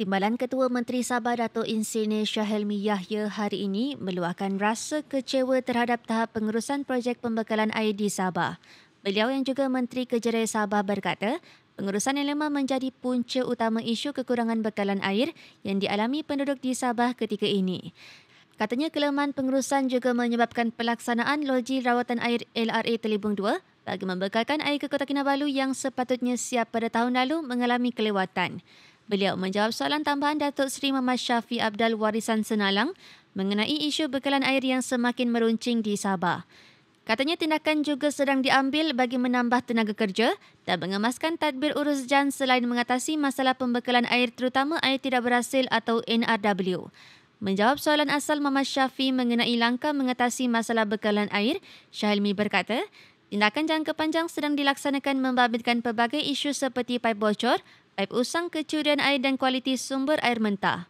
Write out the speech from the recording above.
Timbalan Ketua Menteri Sabah Datuk Insinyur Syahelmi Yahya hari ini meluahkan rasa kecewa terhadap tahap pengurusan projek pembekalan air di Sabah. Beliau yang juga Menteri Kerja Sabah berkata, pengurusan lemah menjadi punca utama isu kekurangan bekalan air yang dialami penduduk di Sabah ketika ini. Katanya kelemahan pengurusan juga menyebabkan pelaksanaan loji rawatan air LRA Telibung 2 bagi membekalkan air ke Kota Kinabalu yang sepatutnya siap pada tahun lalu mengalami kelewatan. Beliau menjawab soalan tambahan Datuk Seri Muhammad Syafi Abdul Warisan Senalang mengenai isu bekalan air yang semakin meruncing di Sabah. Katanya tindakan juga sedang diambil bagi menambah tenaga kerja dan mengemaskan tadbir urus jan selain mengatasi masalah pembekalan air terutama air tidak berhasil atau NRW. Menjawab soalan asal Mama Syafi mengenai langkah mengatasi masalah bekalan air, Syahilmi berkata, tindakan jangka panjang sedang dilaksanakan membabitkan pelbagai isu seperti paip bocor, aib usang kecurian air dan kualiti sumber air mentah.